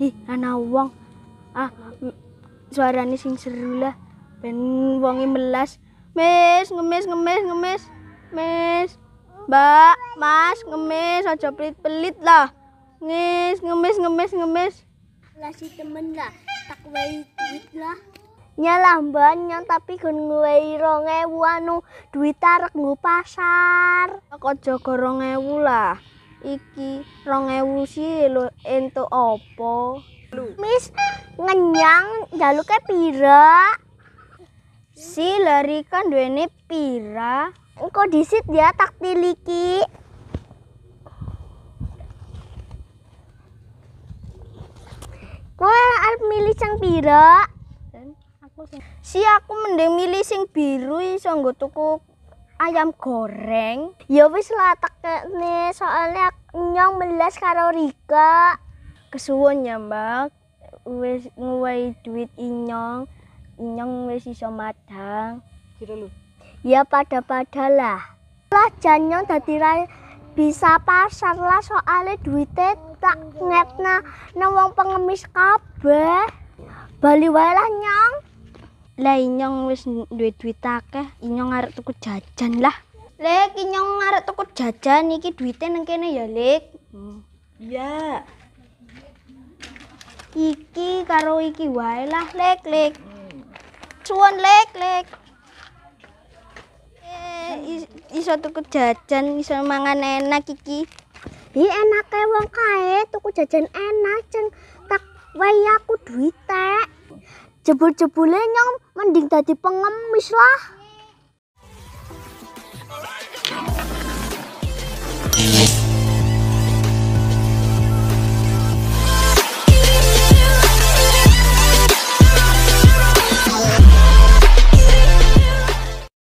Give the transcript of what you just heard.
Ih, ana wong. Ah, suarane sing seru lah. Ben wonge melas. Mis, ngemis, ngemis, ngemis. Mis. Mbak, Mas, ngemis aja pelit-pelit lah. Ngemis, ngemis, ngemis, ngemis. Lah si temen lah, tak wae duit lah. nyelamban nyon tapi gun ngewei rongewu anu duit tarik ngu pasar aku jago rongewu lah iki rongewu si lo ento opo lu. mis ngenyang jaluknya pira si larikan kan duene pira engko disit ya tak tiliki Kowe arep milih cang pira? sing Si aku mending milih sing biru iso nggo tuku ayam goreng. Ya wis lah tekne soalnya nyong belas karo Rika. Kesuwun ya, Mbak. Wis nguwai duit inyong. Inyong wis iso madang. Kira lu. Ya pada-padalah. Lah janyong dadi bisa pasar lah soalnya duitnya tak ngetna nang wong pengemis kabeh bali wae lah nyong Lah inyong wis duwe duit akeh, inyong arep tuku jajan lah. Lek inyong arep tuku jajan iki duwite nang kene ya, Lek. Hmm. Iya. Iki karo iki wae lah, Lek, Lek. Cuan, Lek, Lek. Eh, iso tuku jajan iso mangan enak iki. Hi enake wong kae tuku jajan enak ceng tak ku duwite. Jebul-jebule nyong mending tadi pengemis lah.